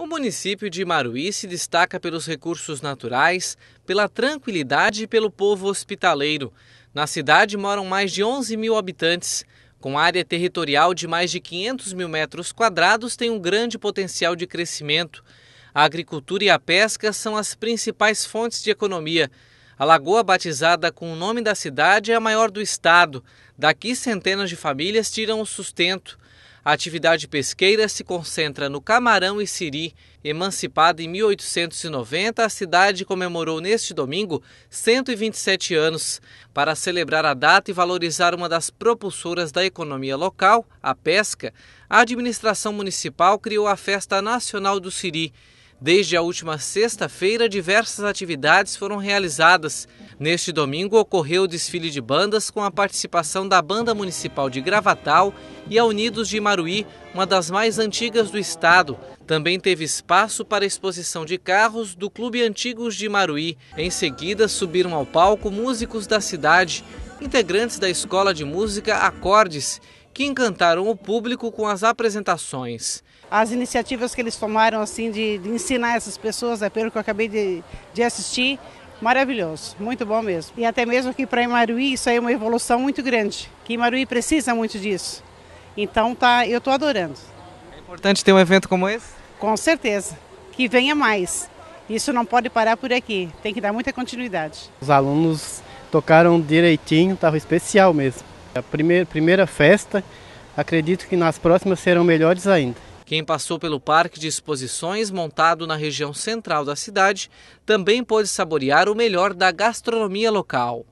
O município de Maruí se destaca pelos recursos naturais, pela tranquilidade e pelo povo hospitaleiro. Na cidade moram mais de 11 mil habitantes. Com área territorial de mais de 500 mil metros quadrados, tem um grande potencial de crescimento. A agricultura e a pesca são as principais fontes de economia. A lagoa batizada com o nome da cidade é a maior do estado. Daqui, centenas de famílias tiram o sustento. A atividade pesqueira se concentra no camarão e siri. Emancipada em 1890, a cidade comemorou neste domingo 127 anos. Para celebrar a data e valorizar uma das propulsoras da economia local, a pesca, a administração municipal criou a Festa Nacional do Siri. Desde a última sexta-feira, diversas atividades foram realizadas. Neste domingo ocorreu o desfile de bandas com a participação da Banda Municipal de Gravatal e a Unidos de Maruí, uma das mais antigas do estado. Também teve espaço para exposição de carros do Clube Antigos de Maruí. Em seguida, subiram ao palco músicos da cidade, integrantes da Escola de Música Acordes, que encantaram o público com as apresentações as iniciativas que eles tomaram assim de, de ensinar essas pessoas, é pelo que eu acabei de, de assistir, maravilhoso, muito bom mesmo. E até mesmo aqui para Imaruí, isso aí é uma evolução muito grande, que Imaruí precisa muito disso. Então tá, eu estou adorando. É importante ter um evento como esse? Com certeza, que venha mais. Isso não pode parar por aqui, tem que dar muita continuidade. Os alunos tocaram direitinho, estava especial mesmo. A primeira, primeira festa, acredito que nas próximas serão melhores ainda. Quem passou pelo parque de exposições montado na região central da cidade também pôde saborear o melhor da gastronomia local.